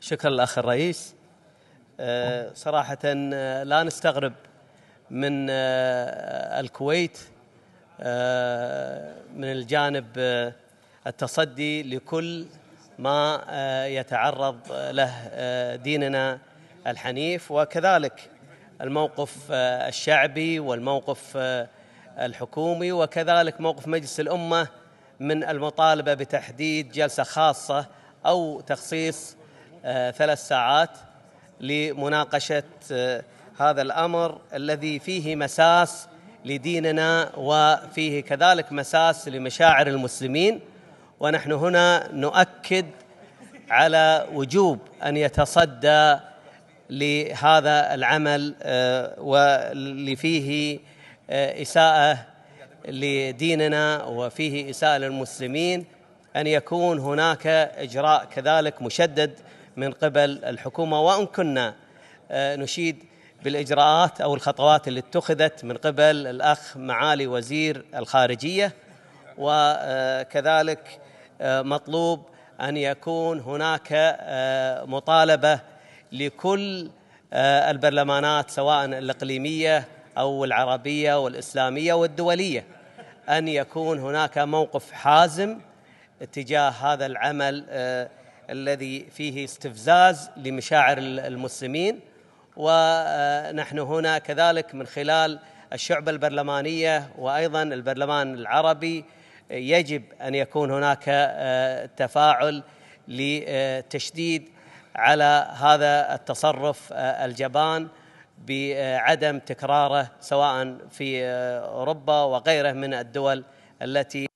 شكرا الأخ الرئيس آه، صراحة آه، لا نستغرب من آه، الكويت من الجانب التصدي لكل ما يتعرض له ديننا الحنيف وكذلك الموقف الشعبي والموقف الحكومي وكذلك موقف مجلس الأمة من المطالبة بتحديد جلسة خاصة أو تخصيص آه، ثلاث ساعات لمناقشه آه، هذا الامر الذي فيه مساس لديننا وفيه كذلك مساس لمشاعر المسلمين ونحن هنا نؤكد على وجوب ان يتصدى لهذا العمل آه، واللي فيه اساءه لديننا وفيه اساءه للمسلمين ان يكون هناك اجراء كذلك مشدد من قبل الحكومه وان كنا آه، نشيد بالاجراءات او الخطوات اللي اتخذت من قبل الاخ معالي وزير الخارجيه وكذلك آه، آه، مطلوب ان يكون هناك مطالبه لكل البرلمانات سواء الاقليميه او العربيه والاسلاميه والدوليه ان يكون هناك موقف حازم تجاه هذا العمل الذي فيه استفزاز لمشاعر المسلمين ونحن آه، هنا كذلك من خلال الشعب البرلمانية وأيضا البرلمان العربي آه، يجب أن يكون هناك آه، تفاعل لتشديد على هذا التصرف الجبان بعدم تكراره سواء في أوروبا وغيره من الدول التي